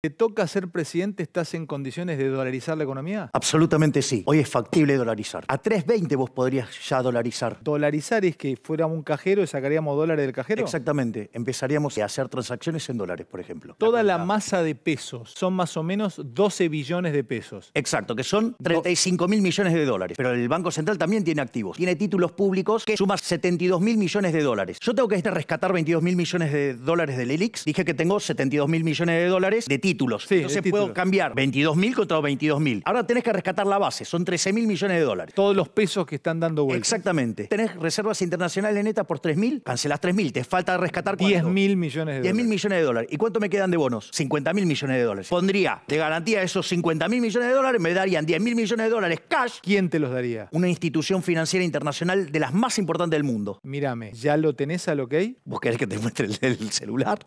¿Te toca ser presidente? ¿Estás en condiciones de dolarizar la economía? Absolutamente sí. Hoy es factible dolarizar. A 3.20 vos podrías ya dolarizar. Dolarizar es que fuéramos un cajero y sacaríamos dólares del cajero. Exactamente. Empezaríamos a hacer transacciones en dólares, por ejemplo. Toda la, masa de pesos son más o menos 12 billones de pesos. Exacto, que son 35 mil millones de dólares. Pero el Banco Central también tiene activos. Tiene títulos públicos que suman 72 mil millones de dólares. Yo tengo que rescatar 22 mil millones de dólares del ELIX. Dije que tengo 72 mil millones de dólares de títulos títulos. Sí, Entonces puedo cambiar 22.000 contra 22.000. Ahora tenés que rescatar la base, son 13.000 millones de dólares. Todos los pesos que están dando vuelta. Exactamente. Tenés reservas internacionales netas por 3.000, cancelás 3.000, te falta rescatar 10.000 millones de 10 dólares. millones de dólares. ¿Y cuánto me quedan de bonos? 50.000 millones de dólares. Pondría de garantía esos mil millones de dólares, me darían mil millones de dólares cash. ¿Quién te los daría? Una institución financiera internacional de las más importantes del mundo. Mírame, ¿ya lo tenés al OK? ¿Vos querés que te muestre el celular?